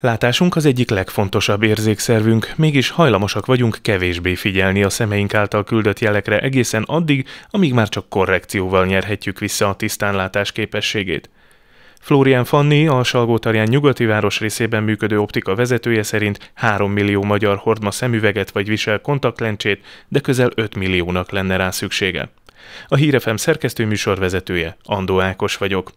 Látásunk az egyik legfontosabb érzékszervünk, mégis hajlamosak vagyunk kevésbé figyelni a szemeink által küldött jelekre egészen addig, amíg már csak korrekcióval nyerhetjük vissza a tisztánlátás képességét. Florian Fanni, a Salgótarján nyugati város részében működő optika vezetője szerint 3 millió magyar hord szemüveget vagy visel kontaktlencsét, de közel 5 milliónak lenne rá szüksége. A Hírefem szerkesztő műsorvezetője Andó Ákos vagyok.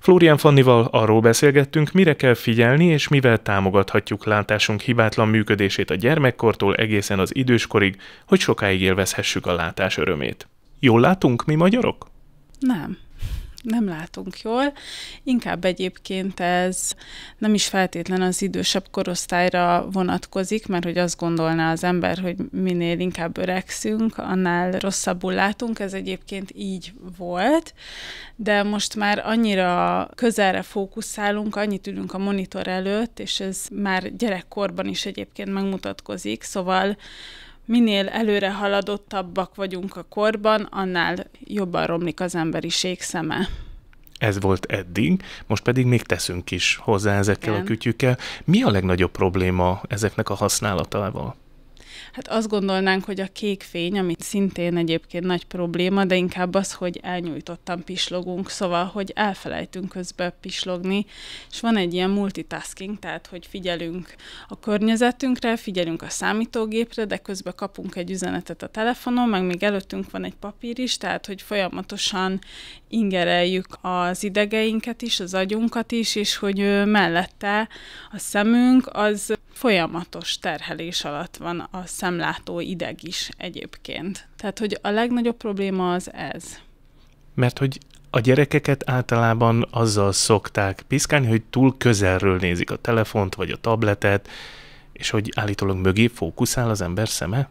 Florian Fannival arról beszélgettünk, mire kell figyelni és mivel támogathatjuk látásunk hibátlan működését a gyermekkortól egészen az időskorig, hogy sokáig élvezhessük a látás örömét. Jól látunk mi magyarok? Nem nem látunk jól. Inkább egyébként ez nem is feltétlen az idősebb korosztályra vonatkozik, mert hogy azt gondolná az ember, hogy minél inkább öregszünk, annál rosszabbul látunk. Ez egyébként így volt, de most már annyira közelre fókuszálunk, annyit ülünk a monitor előtt, és ez már gyerekkorban is egyébként megmutatkozik, szóval minél előre haladottabbak vagyunk a korban, annál jobban romlik az emberiség szeme. Ez volt eddig, most pedig még teszünk is hozzá ezekkel Igen. a kütyükkel. Mi a legnagyobb probléma ezeknek a használatával? Hát azt gondolnánk, hogy a kék fény, ami szintén egyébként nagy probléma, de inkább az, hogy elnyújtottan pislogunk, szóval, hogy elfelejtünk közben pislogni, és van egy ilyen multitasking, tehát, hogy figyelünk a környezetünkre, figyelünk a számítógépre, de közben kapunk egy üzenetet a telefonon, meg még előttünk van egy papír is, tehát, hogy folyamatosan ingereljük az idegeinket is, az agyunkat is, és hogy mellette a szemünk az folyamatos terhelés alatt van az szemlátó ideg is egyébként. Tehát, hogy a legnagyobb probléma az ez. Mert hogy a gyerekeket általában azzal szokták piszkálni, hogy túl közelről nézik a telefont vagy a tabletet, és hogy állítólag mögé fókuszál az ember szeme?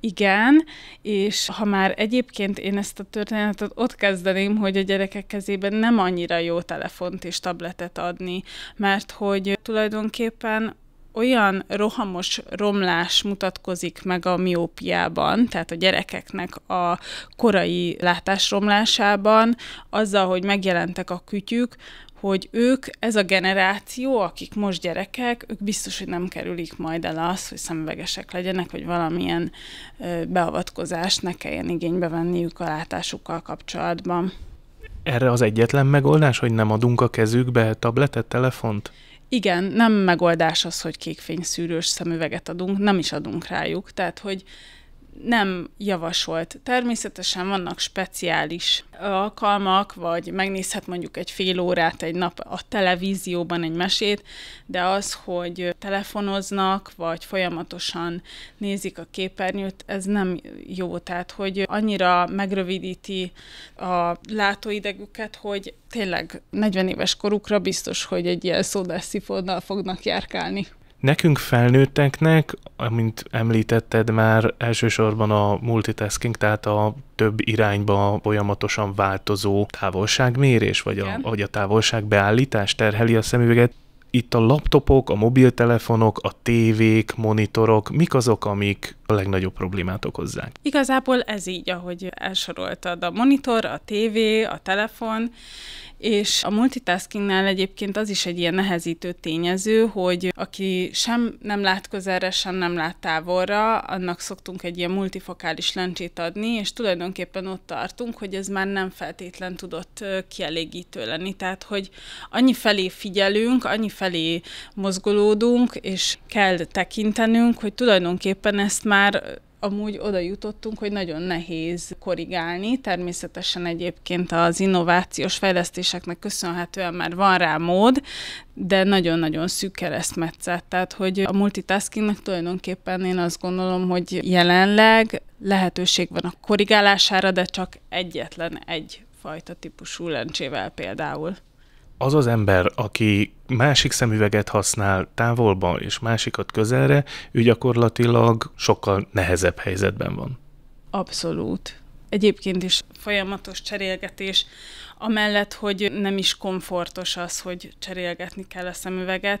Igen, és ha már egyébként én ezt a történetet ott kezdeném, hogy a gyerekek kezében nem annyira jó telefont és tabletet adni, mert hogy tulajdonképpen olyan rohamos romlás mutatkozik meg a miópiában, tehát a gyerekeknek a korai látásromlásában, azzal, hogy megjelentek a kütyük, hogy ők, ez a generáció, akik most gyerekek, ők biztos, hogy nem kerülik majd el az, hogy szemüvegesek legyenek, hogy valamilyen beavatkozást ne kelljen igénybe venniük a látásukkal kapcsolatban. Erre az egyetlen megoldás, hogy nem adunk a kezükbe tabletet, telefont? Igen, nem megoldás az, hogy kékfényszűrős szemüveget adunk, nem is adunk rájuk. Tehát, hogy nem javasolt. Természetesen vannak speciális alkalmak, vagy megnézhet mondjuk egy fél órát egy nap a televízióban egy mesét, de az, hogy telefonoznak, vagy folyamatosan nézik a képernyőt, ez nem jó. Tehát, hogy annyira megrövidíti a látóidegüket, hogy tényleg 40 éves korukra biztos, hogy egy ilyen szódászifónnal fognak járkálni. Nekünk felnőtteknek, amint említetted már, elsősorban a multitasking, tehát a több irányba folyamatosan változó távolságmérés, vagy a, vagy a távolság beállítás terheli a szemüveget. Itt a laptopok, a mobiltelefonok, a tévék, monitorok, mik azok, amik a legnagyobb problémát okozzák? Igazából ez így, ahogy elsoroltad, a monitor, a tévé, a telefon, és a multitaskingnál egyébként az is egy ilyen nehezítő tényező, hogy aki sem nem lát közelre, sem nem lát távolra, annak szoktunk egy ilyen multifokális lencsét adni, és tulajdonképpen ott tartunk, hogy ez már nem feltétlen tudott kielégítő lenni. Tehát, hogy annyi felé figyelünk, annyi felé mozgolódunk, és kell tekintenünk, hogy tulajdonképpen ezt már amúgy oda jutottunk, hogy nagyon nehéz korrigálni. Természetesen egyébként az innovációs fejlesztéseknek köszönhetően már van rá mód, de nagyon-nagyon szűk keresztmetszet. Tehát, hogy a multitaskingnek tulajdonképpen én azt gondolom, hogy jelenleg lehetőség van a korrigálására, de csak egyetlen egy fajta típusú lencsével például az az ember, aki másik szemüveget használ távolban és másikat közelre, ő gyakorlatilag sokkal nehezebb helyzetben van. Abszolút. Egyébként is folyamatos cserélgetés, amellett, hogy nem is komfortos az, hogy cserélgetni kell a szemüveget.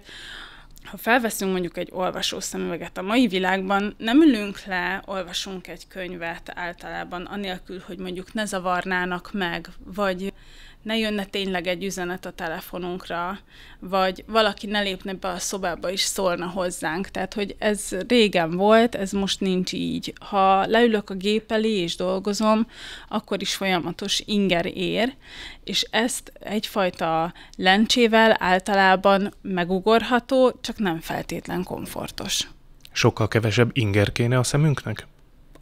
Ha felveszünk mondjuk egy olvasó szemüveget a mai világban, nem ülünk le, olvasunk egy könyvet általában, anélkül, hogy mondjuk ne zavarnának meg, vagy ne jönne tényleg egy üzenet a telefonunkra, vagy valaki ne lépne be a szobába és szólna hozzánk. Tehát, hogy ez régen volt, ez most nincs így. Ha leülök a gép elé és dolgozom, akkor is folyamatos inger ér, és ezt egyfajta lencsével általában megugorható, csak nem feltétlen komfortos. Sokkal kevesebb inger kéne a szemünknek?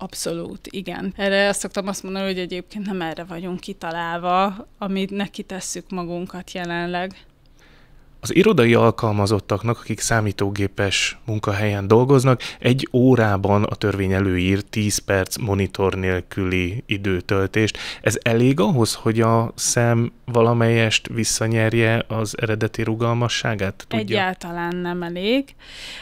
Abszolút, igen. Erre azt szoktam azt mondani, hogy egyébként nem erre vagyunk kitalálva, amit neki tesszük magunkat jelenleg. Az irodai alkalmazottaknak, akik számítógépes munkahelyen dolgoznak, egy órában a törvény előír 10 perc monitor nélküli időtöltést. Ez elég ahhoz, hogy a szem valamelyest visszanyerje az eredeti rugalmasságát? Tudja? Egyáltalán nem elég.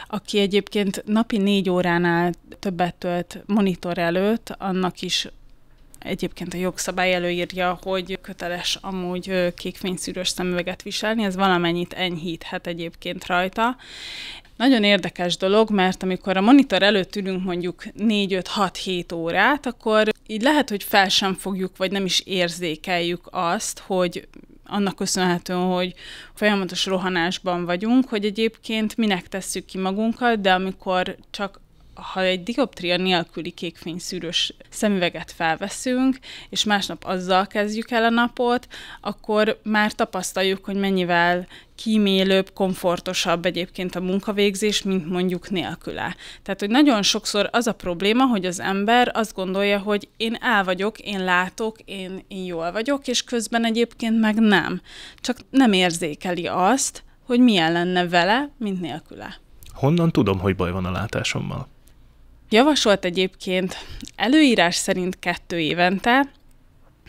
Aki egyébként napi négy óránál többet tölt monitor előtt, annak is Egyébként a jogszabály előírja, hogy köteles amúgy kékfényszűrős szemüveget viselni, ez valamennyit enyhíthet egyébként rajta. Nagyon érdekes dolog, mert amikor a monitor előtt ülünk mondjuk 4-5-6-7 órát, akkor így lehet, hogy fel sem fogjuk, vagy nem is érzékeljük azt, hogy annak köszönhetően, hogy folyamatos rohanásban vagyunk, hogy egyébként minek tesszük ki magunkat, de amikor csak ha egy dioptria nélküli kékfényszűrős szemüveget felveszünk, és másnap azzal kezdjük el a napot, akkor már tapasztaljuk, hogy mennyivel kímélőbb, komfortosabb egyébként a munkavégzés, mint mondjuk nélküle. Tehát, hogy nagyon sokszor az a probléma, hogy az ember azt gondolja, hogy én el vagyok, én látok, én, én jól vagyok, és közben egyébként meg nem. Csak nem érzékeli azt, hogy milyen lenne vele, mint nélküle. Honnan tudom, hogy baj van a látásommal? Javasolt egyébként előírás szerint kettő évente,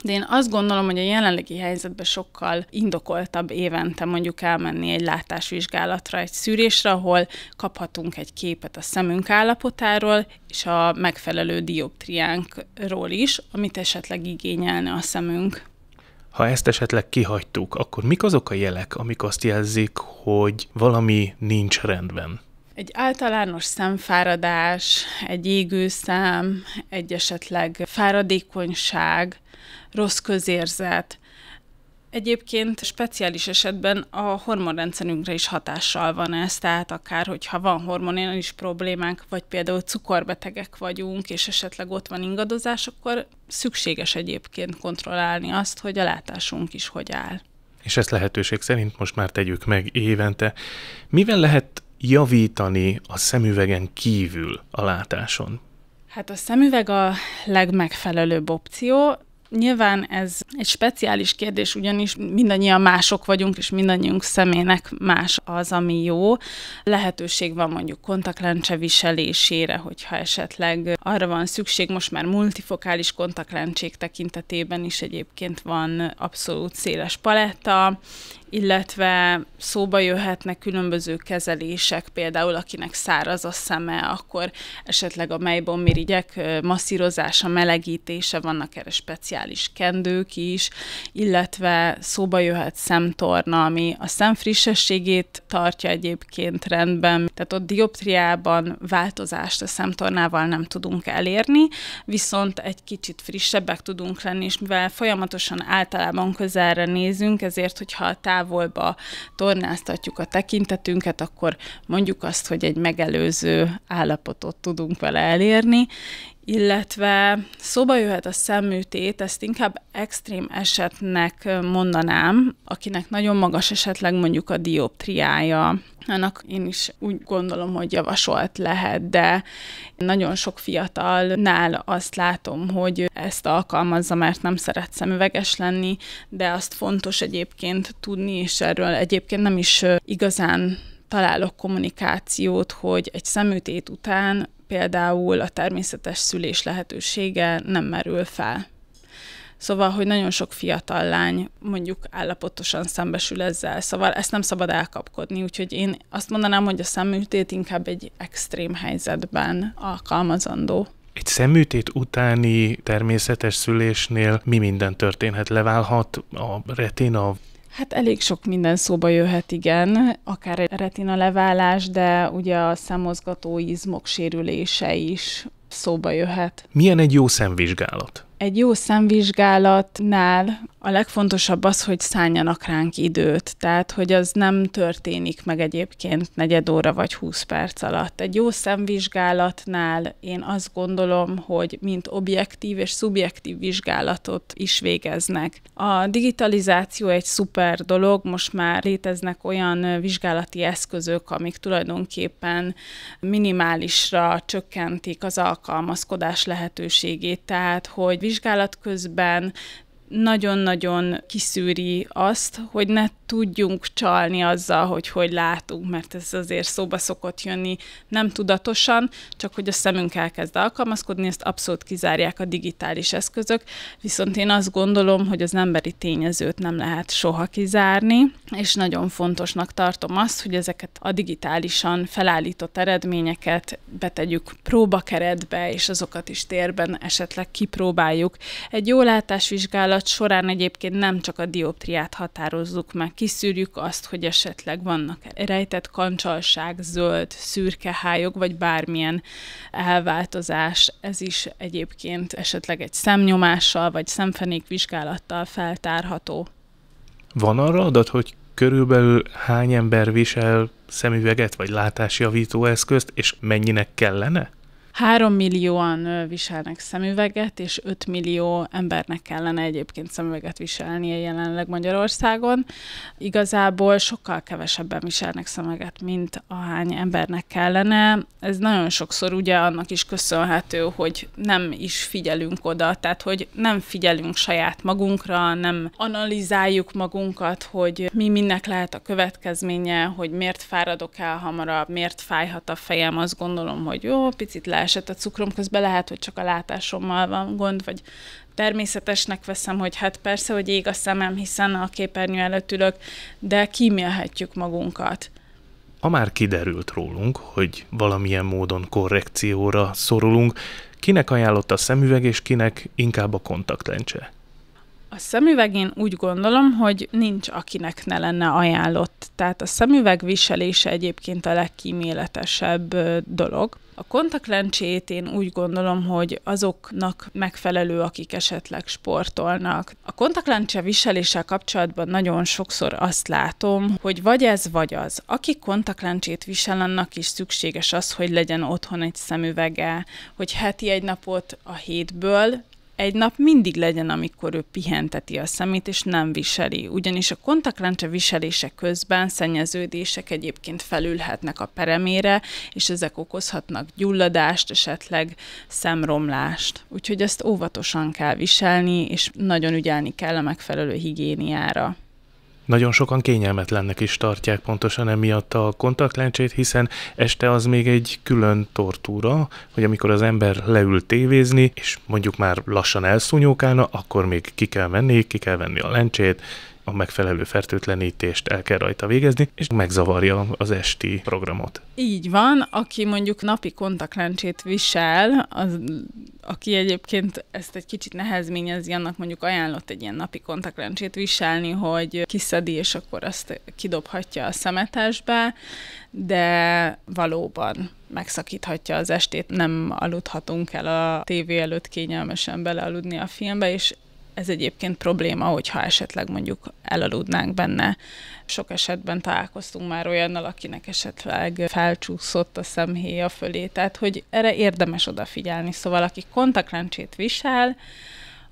de én azt gondolom, hogy a jelenlegi helyzetben sokkal indokoltabb évente mondjuk elmenni egy látásvizsgálatra, egy szűrésre, ahol kaphatunk egy képet a szemünk állapotáról, és a megfelelő dioptriánkról is, amit esetleg igényelne a szemünk. Ha ezt esetleg kihagytuk, akkor mik azok a jelek, amik azt jelzik, hogy valami nincs rendben? Egy általános szemfáradás, egy égő szem, egy esetleg fáradékonyság, rossz közérzet. Egyébként speciális esetben a hormonrendszerünkre is hatással van ez, tehát akár, hogyha van hormonális problémánk, vagy például cukorbetegek vagyunk, és esetleg ott van ingadozás, akkor szükséges egyébként kontrollálni azt, hogy a látásunk is hogy áll és ezt lehetőség szerint most már tegyük meg évente. Mivel lehet javítani a szemüvegen kívül a látáson? Hát a szemüveg a legmegfelelőbb opció. Nyilván ez egy speciális kérdés, ugyanis mindannyian mások vagyunk, és mindannyiunk szemének más az, ami jó. Lehetőség van mondjuk kontaktlencse viselésére, hogyha esetleg arra van szükség, most már multifokális kontaktlencsék tekintetében is egyébként van abszolút széles paletta, illetve szóba jöhetnek különböző kezelések, például akinek száraz a szeme, akkor esetleg a melybommirigyek masszírozása, melegítése, vannak erre speciális kendők is, illetve szóba jöhet szemtorna, ami a szem frissességét tartja egyébként rendben, tehát ott dioptriában változást a szemtornával nem tudunk elérni, viszont egy kicsit frissebbek tudunk lenni, és mivel folyamatosan általában közelre nézünk, ezért, hogyha a távolba tornáztatjuk a tekintetünket, akkor mondjuk azt, hogy egy megelőző állapotot tudunk vele elérni, illetve szóba jöhet a szemműtét, ezt inkább extrém esetnek mondanám, akinek nagyon magas esetleg mondjuk a dioptriája, annak én is úgy gondolom, hogy javasolt lehet, de nagyon sok fiatalnál azt látom, hogy ezt alkalmazza, mert nem szeret szemüveges lenni, de azt fontos egyébként tudni, és erről egyébként nem is igazán találok kommunikációt, hogy egy szemütét után például a természetes szülés lehetősége nem merül fel. Szóval, hogy nagyon sok fiatal lány mondjuk állapotosan szembesül ezzel, szóval ezt nem szabad elkapkodni, úgyhogy én azt mondanám, hogy a szemműtét inkább egy extrém helyzetben alkalmazandó. Egy szemműtét utáni természetes szülésnél mi minden történhet? Leválhat a retina? Hát elég sok minden szóba jöhet, igen, akár egy retina leválás, de ugye a szemmozgató izmok sérülése is szóba jöhet. Milyen egy jó szemvizsgálat? Egy jó szemvizsgálatnál a legfontosabb az, hogy szálljanak ránk időt, tehát hogy az nem történik meg egyébként negyed óra vagy 20 perc alatt. Egy jó szemvizsgálatnál én azt gondolom, hogy mint objektív és szubjektív vizsgálatot is végeznek. A digitalizáció egy szuper dolog, most már léteznek olyan vizsgálati eszközök, amik tulajdonképpen minimálisra csökkentik az alkalmazkodás lehetőségét, tehát hogy vizsgálat közben, nagyon-nagyon kiszűri azt, hogy ne tudjunk csalni azzal, hogy hogy látunk, mert ez azért szóba szokott jönni nem tudatosan, csak hogy a szemünk elkezd alkalmazkodni, ezt abszolút kizárják a digitális eszközök, viszont én azt gondolom, hogy az emberi tényezőt nem lehet soha kizárni, és nagyon fontosnak tartom azt, hogy ezeket a digitálisan felállított eredményeket betegyük próbakeretbe, és azokat is térben esetleg kipróbáljuk. Egy jó látásvizsgálat vizsgálat során egyébként nem csak a dioptriát határozzuk meg, kiszűrjük azt, hogy esetleg vannak rejtett kancsalság, zöld, szürke hályog, vagy bármilyen elváltozás. Ez is egyébként esetleg egy szemnyomással, vagy szemfenék vizsgálattal feltárható. Van arra adat, hogy körülbelül hány ember visel szemüveget vagy látásjavító eszközt, és mennyinek kellene? 3 millióan viselnek szemüveget, és 5 millió embernek kellene egyébként szemüveget viselnie jelenleg Magyarországon. Igazából sokkal kevesebben viselnek szemüveget, mint ahány embernek kellene. Ez nagyon sokszor ugye annak is köszönhető, hogy nem is figyelünk oda, tehát hogy nem figyelünk saját magunkra, nem analizáljuk magunkat, hogy mi minek lehet a következménye, hogy miért fáradok el hamarabb, miért fájhat a fejem, azt gondolom, hogy jó, picit lees leesett a cukrom, közben lehet, hogy csak a látásommal van gond, vagy természetesnek veszem, hogy hát persze, hogy ég a szemem, hiszen a képernyő előtt ülök, de kímélhetjük magunkat. Ha már kiderült rólunk, hogy valamilyen módon korrekcióra szorulunk, kinek ajánlott a szemüveg, és kinek inkább a kontaktlencse? A szemüveg én úgy gondolom, hogy nincs akinek ne lenne ajánlott. Tehát a szemüveg viselése egyébként a legkíméletesebb dolog. A kontaktlencsét én úgy gondolom, hogy azoknak megfelelő, akik esetleg sportolnak. A kontaktlencse viseléssel kapcsolatban nagyon sokszor azt látom, hogy vagy ez, vagy az. Aki kontaktlencsét visel, annak is szükséges az, hogy legyen otthon egy szemüvege, hogy heti egy napot a hétből egy nap mindig legyen, amikor ő pihenteti a szemét, és nem viseli. Ugyanis a kontaktlencse viselése közben szennyeződések egyébként felülhetnek a peremére, és ezek okozhatnak gyulladást, esetleg szemromlást. Úgyhogy ezt óvatosan kell viselni, és nagyon ügyelni kell a megfelelő higiéniára. Nagyon sokan kényelmetlennek is tartják pontosan emiatt a kontaktlencsét, hiszen este az még egy külön tortúra, hogy amikor az ember leül tévézni, és mondjuk már lassan elszúnyókálna, akkor még ki kell venni, ki kell venni a lencsét, a megfelelő fertőtlenítést el kell rajta végezni, és megzavarja az esti programot. Így van, aki mondjuk napi kontaktlencsét visel, az, aki egyébként ezt egy kicsit nehezményezi, annak mondjuk ajánlott egy ilyen napi kontaktlencsét viselni, hogy kiszedi, és akkor azt kidobhatja a szemetesbe, de valóban megszakíthatja az estét, nem aludhatunk el a tévé előtt kényelmesen belealudni a filmbe, és ez egyébként probléma, hogyha esetleg mondjuk elaludnánk benne. Sok esetben találkoztunk már olyannal, akinek esetleg felcsúszott a szemhéja fölé, tehát hogy erre érdemes odafigyelni. Szóval aki kontaktlencsét visel,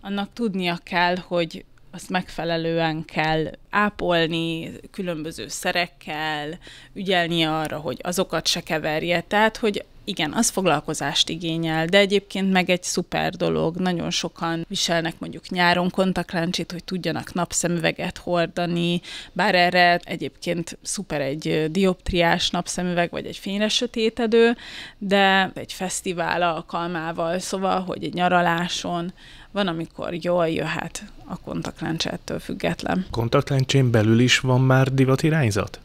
annak tudnia kell, hogy azt megfelelően kell ápolni különböző szerekkel, ügyelni arra, hogy azokat se keverje. Tehát, hogy igen, az foglalkozást igényel, de egyébként meg egy szuper dolog. Nagyon sokan viselnek mondjuk nyáron kontaktlencsét, hogy tudjanak napszemüveget hordani, bár erre egyébként szuper egy dioptriás napszemüveg, vagy egy fényre sötétedő, de egy fesztivál alkalmával, szóval, hogy egy nyaraláson, van, amikor jól jöhet a kontaktlencse független. Kontaktlencsén belül is van már divatirányzat?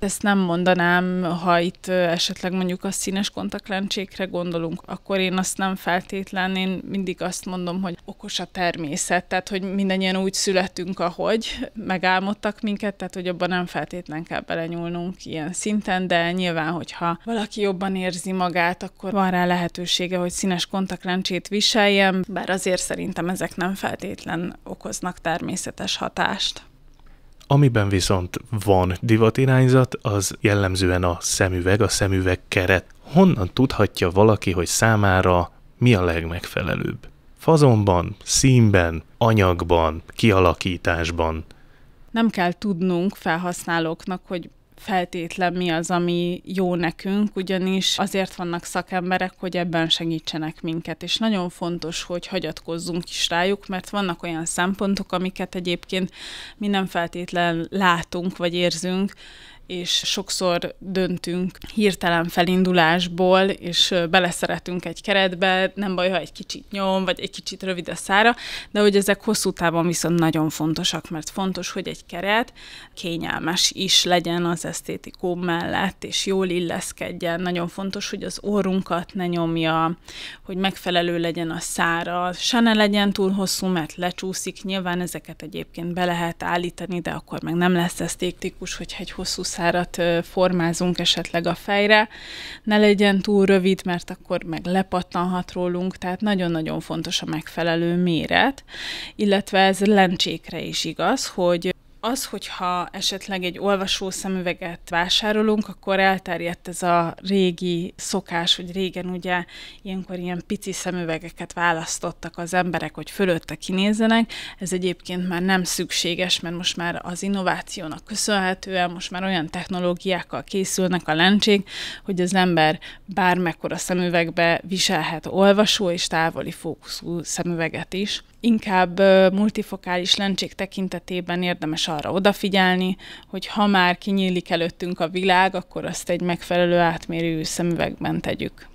Ezt nem mondanám, ha itt esetleg mondjuk a színes kontaktlencsékre gondolunk, akkor én azt nem feltétlen, én mindig azt mondom, hogy okos a természet, tehát hogy mindannyian úgy születünk, ahogy megálmodtak minket, tehát hogy abban nem feltétlen kell belenyúlnunk ilyen szinten, de nyilván, hogyha valaki jobban érzi magát, akkor van rá lehetősége, hogy színes kontaktlencsét viseljem bár azért szerintem ezek nem feltétlen okoznak természetes hatást. Amiben viszont van divatirányzat, az jellemzően a szemüveg, a szemüveg keret. Honnan tudhatja valaki, hogy számára mi a legmegfelelőbb? Fazonban, színben, anyagban, kialakításban. Nem kell tudnunk felhasználóknak, hogy feltétlen mi az, ami jó nekünk, ugyanis azért vannak szakemberek, hogy ebben segítsenek minket, és nagyon fontos, hogy hagyatkozzunk is rájuk, mert vannak olyan szempontok, amiket egyébként mi nem feltétlen látunk vagy érzünk, és sokszor döntünk hirtelen felindulásból, és beleszeretünk egy keretbe, nem baj, ha egy kicsit nyom, vagy egy kicsit rövid a szára, de hogy ezek hosszú távon viszont nagyon fontosak, mert fontos, hogy egy keret kényelmes is legyen az esztétikó mellett, és jól illeszkedjen. Nagyon fontos, hogy az orrunkat ne nyomja, hogy megfelelő legyen a szára, se ne legyen túl hosszú, mert lecsúszik. Nyilván ezeket egyébként be lehet állítani, de akkor meg nem lesz esztétikus, hogyha egy hosszú szára szárat formázunk esetleg a fejre, ne legyen túl rövid, mert akkor meg lepattanhat rólunk, tehát nagyon-nagyon fontos a megfelelő méret, illetve ez lencsékre is igaz, hogy az, hogyha esetleg egy olvasó szemüveget vásárolunk, akkor elterjedt ez a régi szokás, hogy régen ugye ilyenkor ilyen pici szemüvegeket választottak az emberek, hogy fölötte kinézzenek. Ez egyébként már nem szükséges, mert most már az innovációnak köszönhetően most már olyan technológiákkal készülnek a lencsék, hogy az ember bármekkora szemüvegbe viselhet olvasó és távoli fókuszú szemüveget is inkább multifokális lencsék tekintetében érdemes arra odafigyelni, hogy ha már kinyílik előttünk a világ, akkor azt egy megfelelő átmérőjű szemüvegben tegyük.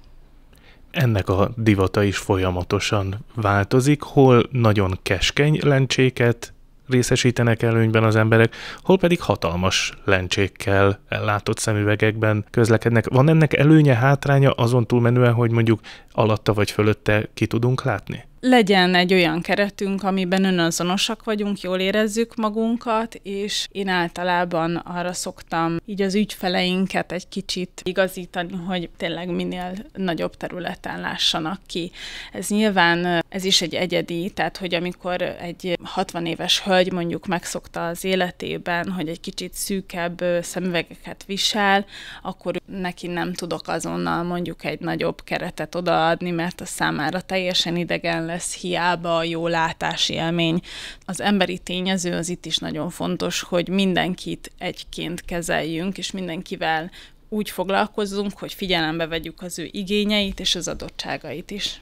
Ennek a divata is folyamatosan változik, hol nagyon keskeny lencséket részesítenek előnyben az emberek, hol pedig hatalmas lencsékkel ellátott szemüvegekben közlekednek. Van ennek előnye, hátránya azon túlmenően, hogy mondjuk alatta vagy fölötte ki tudunk látni? legyen egy olyan keretünk, amiben önazonosak vagyunk, jól érezzük magunkat, és én általában arra szoktam így az ügyfeleinket egy kicsit igazítani, hogy tényleg minél nagyobb területen lássanak ki. Ez nyilván ez is egy egyedi, tehát hogy amikor egy 60 éves hölgy mondjuk megszokta az életében, hogy egy kicsit szűkebb szemüvegeket visel, akkor neki nem tudok azonnal mondjuk egy nagyobb keretet odaadni, mert a számára teljesen idegen lesz lesz hiába a jó látási élmény. Az emberi tényező az itt is nagyon fontos, hogy mindenkit egyként kezeljünk, és mindenkivel úgy foglalkozzunk, hogy figyelembe vegyük az ő igényeit és az adottságait is.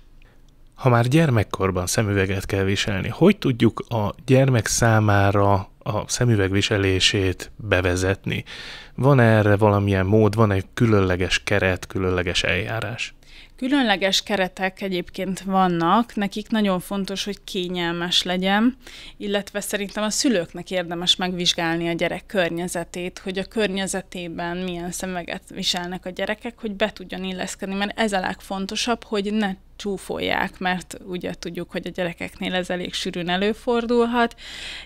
Ha már gyermekkorban szemüveget kell viselni, hogy tudjuk a gyermek számára a szemüvegviselését bevezetni? Van -e erre valamilyen mód, van egy különleges keret, különleges eljárás? Különleges keretek egyébként vannak, nekik nagyon fontos, hogy kényelmes legyen, illetve szerintem a szülőknek érdemes megvizsgálni a gyerek környezetét, hogy a környezetében milyen szemeget viselnek a gyerekek, hogy be tudjon illeszkedni, mert ez a legfontosabb, hogy ne csúfolják, mert ugye tudjuk, hogy a gyerekeknél ez elég sűrűn előfordulhat,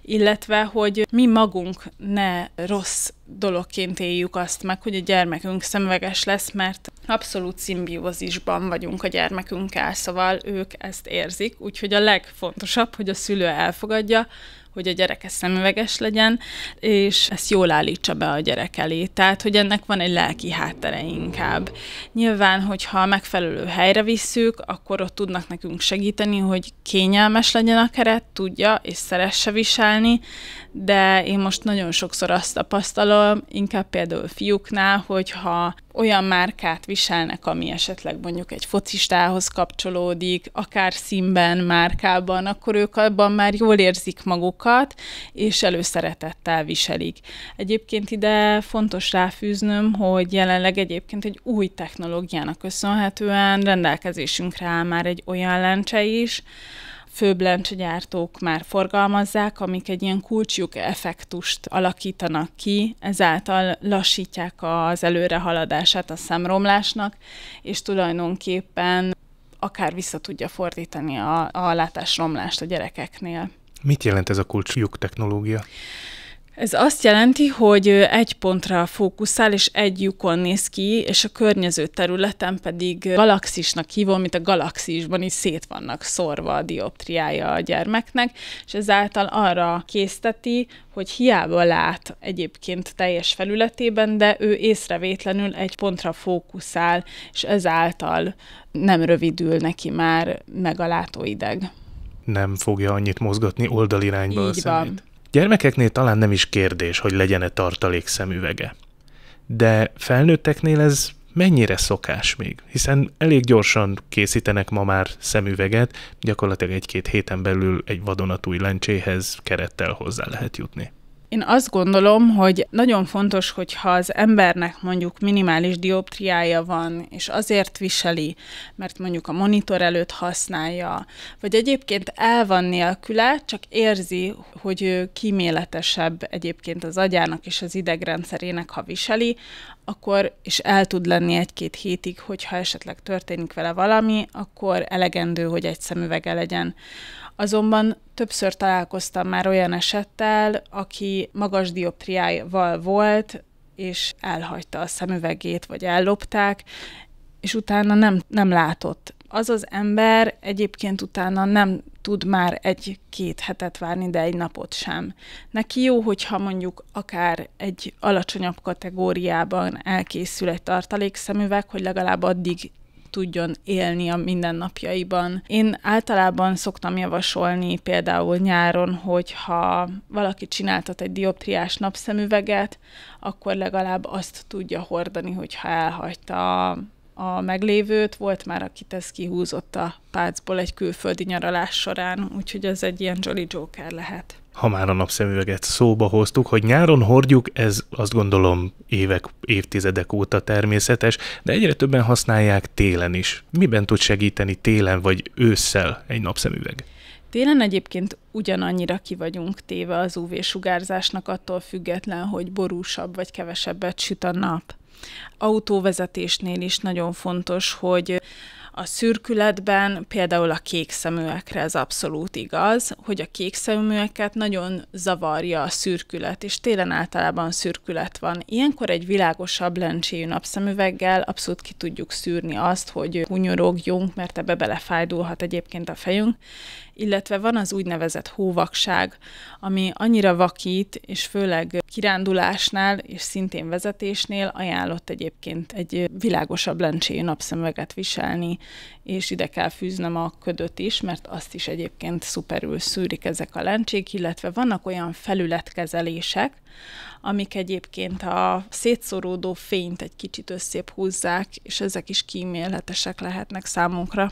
illetve, hogy mi magunk ne rossz dologként éljük azt meg, hogy a gyermekünk szemveges lesz, mert abszolút szimbiózisban vagyunk a gyermekünkkel, szóval ők ezt érzik, úgyhogy a legfontosabb, hogy a szülő elfogadja, hogy a gyereke szemüveges legyen, és ezt jól állítsa be a gyerek elé. Tehát, hogy ennek van egy lelki háttere inkább. Nyilván, hogyha megfelelő helyre visszük, akkor ott tudnak nekünk segíteni, hogy kényelmes legyen a keret, tudja és szeresse viselni, de én most nagyon sokszor azt tapasztalom, inkább például fiúknál, hogyha olyan márkát viselnek, ami esetleg mondjuk egy focistához kapcsolódik, akár színben, márkában, akkor ők abban már jól érzik magukat, és előszeretettel viselik. Egyébként ide fontos ráfűznöm, hogy jelenleg egyébként egy új technológiának köszönhetően rendelkezésünkre áll már egy olyan lencse is, főbb gyártók már forgalmazzák, amik egy ilyen kulcsjuk effektust alakítanak ki, ezáltal lassítják az előrehaladását a szemromlásnak, és tulajdonképpen akár vissza tudja fordítani a, a látásromlást a gyerekeknél. Mit jelent ez a kulcsjuk technológia? Ez azt jelenti, hogy egy pontra fókuszál, és egy lyukon néz ki, és a környező területen pedig galaxisnak hívom, mint a galaxisban is szét vannak szorva a dioptriája a gyermeknek, és ezáltal arra készteti, hogy hiába lát egyébként teljes felületében, de ő észrevétlenül egy pontra fókuszál, és ezáltal nem rövidül neki már meg a látóideg. Nem fogja annyit mozgatni oldalirányba Így a szemét. Van. Gyermekeknél talán nem is kérdés, hogy legyen-e tartalék szemüvege. De felnőtteknél ez mennyire szokás még? Hiszen elég gyorsan készítenek ma már szemüveget, gyakorlatilag egy-két héten belül egy vadonatúj lencséhez kerettel hozzá lehet jutni. Én azt gondolom, hogy nagyon fontos, hogyha az embernek mondjuk minimális dioptriája van, és azért viseli, mert mondjuk a monitor előtt használja, vagy egyébként el van nélküle, csak érzi, hogy ő kíméletesebb egyébként az agyának és az idegrendszerének, ha viseli, akkor, és el tud lenni egy-két hétig, hogyha esetleg történik vele valami, akkor elegendő, hogy egy szemüvege legyen. Azonban többször találkoztam már olyan esettel, aki magas dioptriával volt, és elhagyta a szemüvegét, vagy ellopták, és utána nem, nem látott. Az az ember egyébként utána nem tud már egy-két hetet várni, de egy napot sem. Neki jó, hogyha mondjuk akár egy alacsonyabb kategóriában elkészül egy tartalékszemüveg, hogy legalább addig tudjon élni a mindennapjaiban. Én általában szoktam javasolni például nyáron, hogyha valaki csináltat egy dioptriás napszemüveget, akkor legalább azt tudja hordani, hogyha elhagyta a meglévőt, volt már, akit ez kihúzott a pácból egy külföldi nyaralás során, úgyhogy ez egy ilyen Jolly Joker lehet ha már a napszemüveget szóba hoztuk, hogy nyáron hordjuk, ez azt gondolom évek, évtizedek óta természetes, de egyre többen használják télen is. Miben tud segíteni télen vagy ősszel egy napszemüveg? Télen egyébként ugyanannyira ki vagyunk téve az UV-sugárzásnak attól független, hogy borúsabb vagy kevesebbet süt a nap. Autóvezetésnél is nagyon fontos, hogy a szürkületben például a kékszeműekre ez abszolút igaz, hogy a kékszeműeket nagyon zavarja a szürkület, és télen általában szürkület van. Ilyenkor egy világosabb lencséjű napszemüveggel abszolút ki tudjuk szűrni azt, hogy hunyorogjunk, mert ebbe belefájdulhat egyébként a fejünk, illetve van az úgynevezett hóvakság, ami annyira vakít, és főleg kirándulásnál és szintén vezetésnél ajánlott egyébként egy világosabb lencséjű napszemüveget viselni, és ide kell fűznöm a ködöt is, mert azt is egyébként szuperül szűrik ezek a lencsék, illetve vannak olyan felületkezelések, amik egyébként a szétszoródó fényt egy kicsit összép húzzák, és ezek is kíméletesek lehetnek számunkra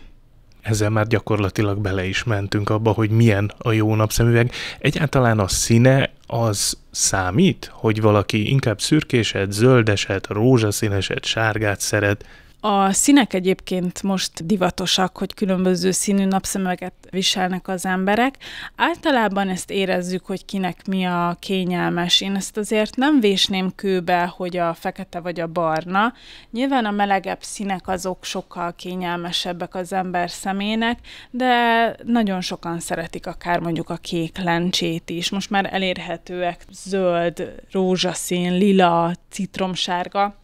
ezzel már gyakorlatilag bele is mentünk abba, hogy milyen a jó napszemüveg. Egyáltalán a színe az számít, hogy valaki inkább szürkéset, zöldeset, rózsaszíneset, sárgát szeret, a színek egyébként most divatosak, hogy különböző színű napszemüveget viselnek az emberek. Általában ezt érezzük, hogy kinek mi a kényelmes. Én ezt azért nem vésném kőbe, hogy a fekete vagy a barna. Nyilván a melegebb színek azok sokkal kényelmesebbek az ember szemének, de nagyon sokan szeretik akár mondjuk a kék lencsét is. Most már elérhetőek zöld, rózsaszín, lila, citromsárga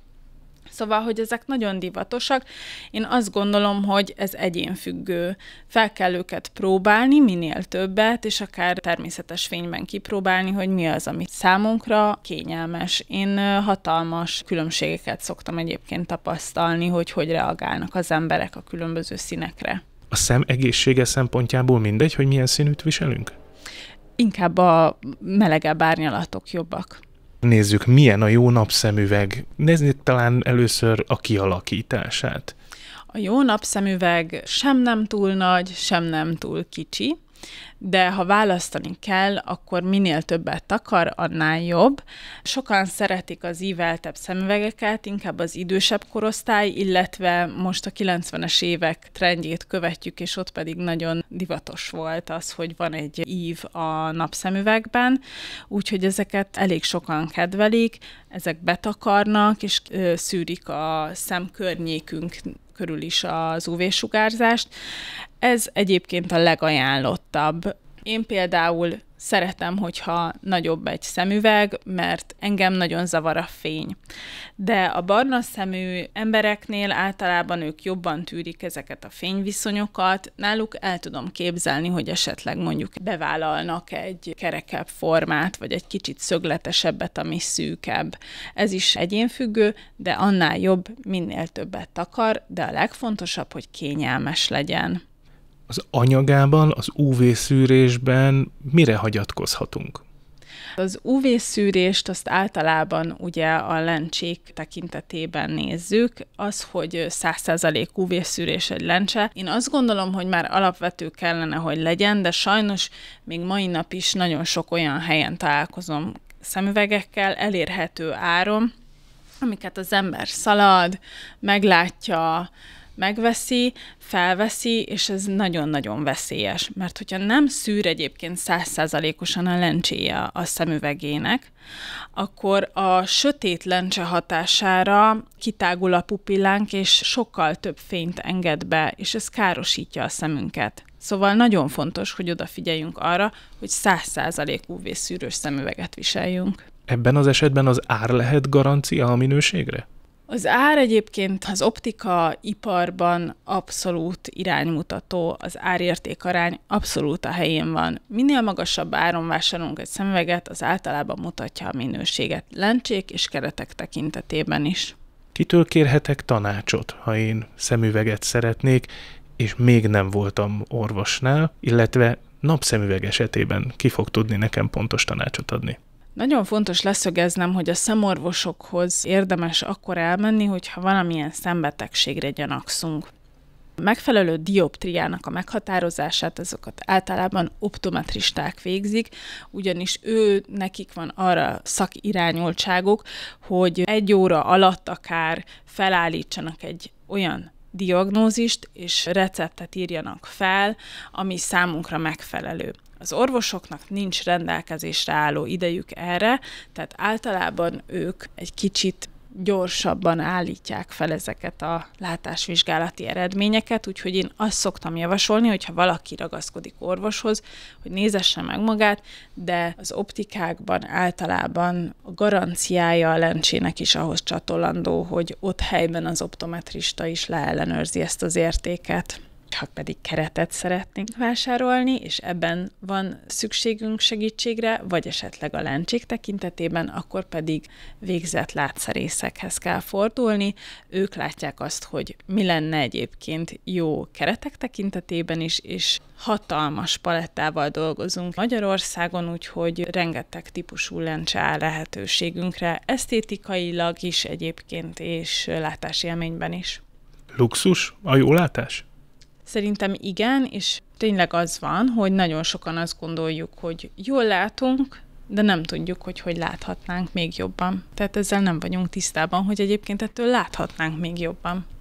szóval, hogy ezek nagyon divatosak. Én azt gondolom, hogy ez egyénfüggő. Fel kell őket próbálni, minél többet, és akár természetes fényben kipróbálni, hogy mi az, amit számunkra kényelmes. Én hatalmas különbségeket szoktam egyébként tapasztalni, hogy hogy reagálnak az emberek a különböző színekre. A szem egészsége szempontjából mindegy, hogy milyen színűt viselünk? Inkább a melegebb árnyalatok jobbak nézzük, milyen a jó napszemüveg. Nézni talán először a kialakítását. A jó napszemüveg sem nem túl nagy, sem nem túl kicsi de ha választani kell, akkor minél többet takar, annál jobb. Sokan szeretik az íveltebb szemüvegeket, inkább az idősebb korosztály, illetve most a 90-es évek trendjét követjük, és ott pedig nagyon divatos volt az, hogy van egy ív a napszemüvegben, úgyhogy ezeket elég sokan kedvelik, ezek betakarnak, és szűrik a szemkörnyékünk körül is az UV-sugárzást. Ez egyébként a legajánlottabb én például szeretem, hogyha nagyobb egy szemüveg, mert engem nagyon zavar a fény. De a barna szemű embereknél általában ők jobban tűrik ezeket a fényviszonyokat. Náluk el tudom képzelni, hogy esetleg mondjuk bevállalnak egy kerekebb formát, vagy egy kicsit szögletesebbet, ami szűkebb. Ez is egyénfüggő, de annál jobb, minél többet takar, de a legfontosabb, hogy kényelmes legyen az anyagában, az UV-szűrésben mire hagyatkozhatunk? Az UV-szűrést azt általában ugye a lencsék tekintetében nézzük, az, hogy 100% UV-szűrés egy lencse. Én azt gondolom, hogy már alapvető kellene, hogy legyen, de sajnos még mai nap is nagyon sok olyan helyen találkozom szemüvegekkel, elérhető áron, amiket az ember szalad, meglátja, megveszi, felveszi, és ez nagyon-nagyon veszélyes, mert hogyha nem szűr egyébként százszázalékosan a lencséje a szemüvegének, akkor a sötét lencse hatására kitágul a pupillánk, és sokkal több fényt enged be, és ez károsítja a szemünket. Szóval nagyon fontos, hogy odafigyeljünk arra, hogy 100% UV-szűrős szemüveget viseljünk. Ebben az esetben az ár lehet garancia a minőségre? Az ár egyébként az optika iparban abszolút iránymutató, az árértékarány abszolút a helyén van. Minél magasabb áron vásárolunk egy szemüveget, az általában mutatja a minőséget, lencsék és keretek tekintetében is. Kitől kérhetek tanácsot, ha én szemüveget szeretnék, és még nem voltam orvosnál, illetve napszemüveg esetében ki fog tudni nekem pontos tanácsot adni? Nagyon fontos leszögeznem, hogy a szemorvosokhoz érdemes akkor elmenni, hogyha valamilyen szembetegségre gyanakszunk. A megfelelő dioptriának a meghatározását azokat általában optometristák végzik, ugyanis ő nekik van arra szakirányultságuk, hogy egy óra alatt akár felállítsanak egy olyan diagnózist és receptet írjanak fel, ami számunkra megfelelő. Az orvosoknak nincs rendelkezésre álló idejük erre, tehát általában ők egy kicsit gyorsabban állítják fel ezeket a látásvizsgálati eredményeket, úgyhogy én azt szoktam javasolni, hogyha valaki ragaszkodik orvoshoz, hogy nézesse meg magát, de az optikákban általában a garanciája a lencsének is ahhoz csatolandó, hogy ott helyben az optometrista is leellenőrzi ezt az értéket ha pedig keretet szeretnénk vásárolni, és ebben van szükségünk segítségre, vagy esetleg a lencsék tekintetében, akkor pedig végzett látszerészekhez kell fordulni. Ők látják azt, hogy mi lenne egyébként jó keretek tekintetében is, és hatalmas palettával dolgozunk Magyarországon, úgyhogy rengeteg típusú lencse áll lehetőségünkre, esztétikailag is egyébként, és élményben is. Luxus a jó látás? Szerintem igen, és tényleg az van, hogy nagyon sokan azt gondoljuk, hogy jól látunk, de nem tudjuk, hogy hogy láthatnánk még jobban. Tehát ezzel nem vagyunk tisztában, hogy egyébként ettől láthatnánk még jobban.